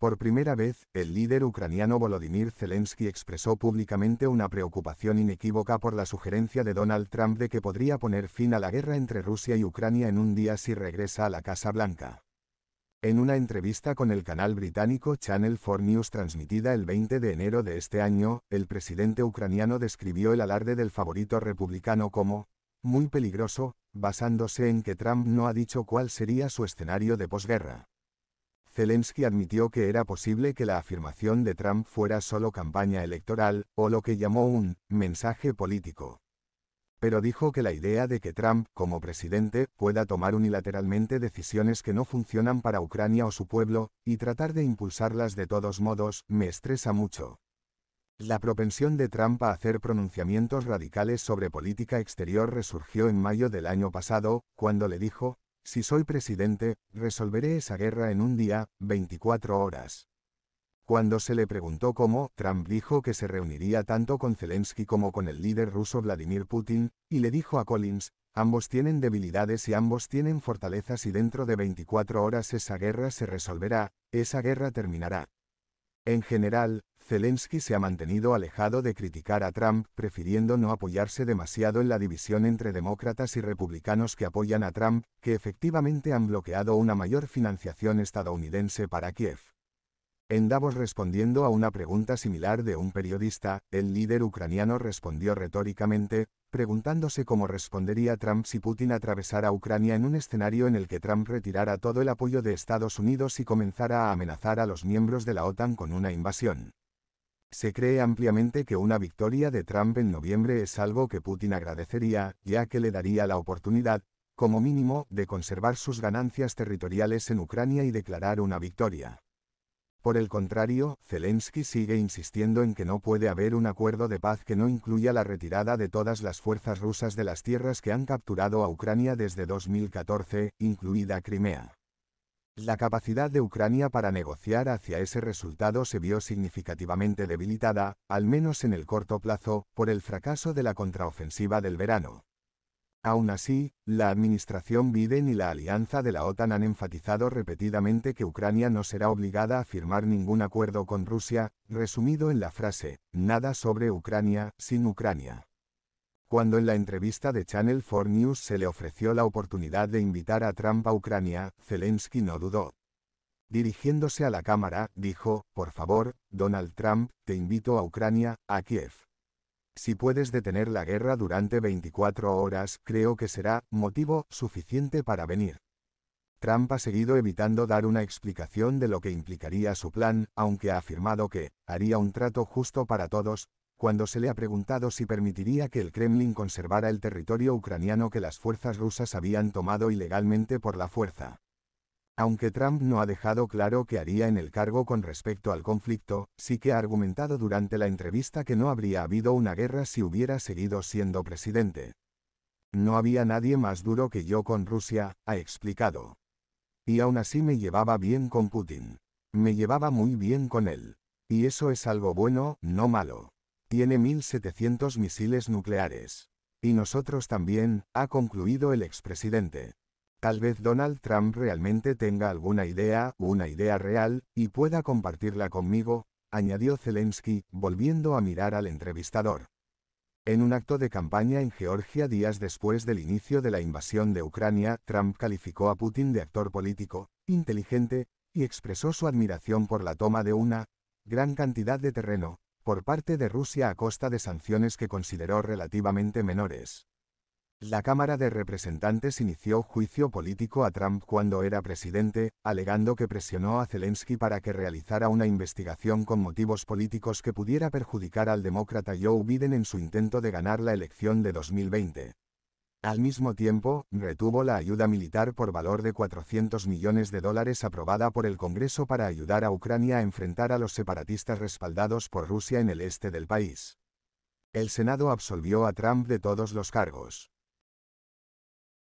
Por primera vez, el líder ucraniano Volodymyr Zelensky expresó públicamente una preocupación inequívoca por la sugerencia de Donald Trump de que podría poner fin a la guerra entre Rusia y Ucrania en un día si regresa a la Casa Blanca. En una entrevista con el canal británico Channel 4 News transmitida el 20 de enero de este año, el presidente ucraniano describió el alarde del favorito republicano como muy peligroso, basándose en que Trump no ha dicho cuál sería su escenario de posguerra. Zelensky admitió que era posible que la afirmación de Trump fuera solo campaña electoral, o lo que llamó un mensaje político. Pero dijo que la idea de que Trump, como presidente, pueda tomar unilateralmente decisiones que no funcionan para Ucrania o su pueblo, y tratar de impulsarlas de todos modos, me estresa mucho. La propensión de Trump a hacer pronunciamientos radicales sobre política exterior resurgió en mayo del año pasado, cuando le dijo, si soy presidente, resolveré esa guerra en un día, 24 horas. Cuando se le preguntó cómo, Trump dijo que se reuniría tanto con Zelensky como con el líder ruso Vladimir Putin, y le dijo a Collins, ambos tienen debilidades y ambos tienen fortalezas y dentro de 24 horas esa guerra se resolverá, esa guerra terminará. En general, Zelensky se ha mantenido alejado de criticar a Trump, prefiriendo no apoyarse demasiado en la división entre demócratas y republicanos que apoyan a Trump, que efectivamente han bloqueado una mayor financiación estadounidense para Kiev. En Davos respondiendo a una pregunta similar de un periodista, el líder ucraniano respondió retóricamente, preguntándose cómo respondería Trump si Putin atravesara Ucrania en un escenario en el que Trump retirara todo el apoyo de Estados Unidos y comenzara a amenazar a los miembros de la OTAN con una invasión. Se cree ampliamente que una victoria de Trump en noviembre es algo que Putin agradecería, ya que le daría la oportunidad, como mínimo, de conservar sus ganancias territoriales en Ucrania y declarar una victoria. Por el contrario, Zelensky sigue insistiendo en que no puede haber un acuerdo de paz que no incluya la retirada de todas las fuerzas rusas de las tierras que han capturado a Ucrania desde 2014, incluida Crimea. La capacidad de Ucrania para negociar hacia ese resultado se vio significativamente debilitada, al menos en el corto plazo, por el fracaso de la contraofensiva del verano. Aún así, la administración Biden y la alianza de la OTAN han enfatizado repetidamente que Ucrania no será obligada a firmar ningún acuerdo con Rusia, resumido en la frase, nada sobre Ucrania, sin Ucrania. Cuando en la entrevista de Channel 4 News se le ofreció la oportunidad de invitar a Trump a Ucrania, Zelensky no dudó. Dirigiéndose a la cámara, dijo, por favor, Donald Trump, te invito a Ucrania, a Kiev. Si puedes detener la guerra durante 24 horas, creo que será motivo suficiente para venir. Trump ha seguido evitando dar una explicación de lo que implicaría su plan, aunque ha afirmado que haría un trato justo para todos, cuando se le ha preguntado si permitiría que el Kremlin conservara el territorio ucraniano que las fuerzas rusas habían tomado ilegalmente por la fuerza. Aunque Trump no ha dejado claro qué haría en el cargo con respecto al conflicto, sí que ha argumentado durante la entrevista que no habría habido una guerra si hubiera seguido siendo presidente. No había nadie más duro que yo con Rusia, ha explicado. Y aún así me llevaba bien con Putin. Me llevaba muy bien con él. Y eso es algo bueno, no malo. Tiene 1.700 misiles nucleares. Y nosotros también, ha concluido el expresidente. Tal vez Donald Trump realmente tenga alguna idea, una idea real, y pueda compartirla conmigo, añadió Zelensky, volviendo a mirar al entrevistador. En un acto de campaña en Georgia días después del inicio de la invasión de Ucrania, Trump calificó a Putin de actor político, inteligente, y expresó su admiración por la toma de una gran cantidad de terreno por parte de Rusia a costa de sanciones que consideró relativamente menores. La Cámara de Representantes inició juicio político a Trump cuando era presidente, alegando que presionó a Zelensky para que realizara una investigación con motivos políticos que pudiera perjudicar al demócrata Joe Biden en su intento de ganar la elección de 2020. Al mismo tiempo, retuvo la ayuda militar por valor de 400 millones de dólares aprobada por el Congreso para ayudar a Ucrania a enfrentar a los separatistas respaldados por Rusia en el este del país. El Senado absolvió a Trump de todos los cargos.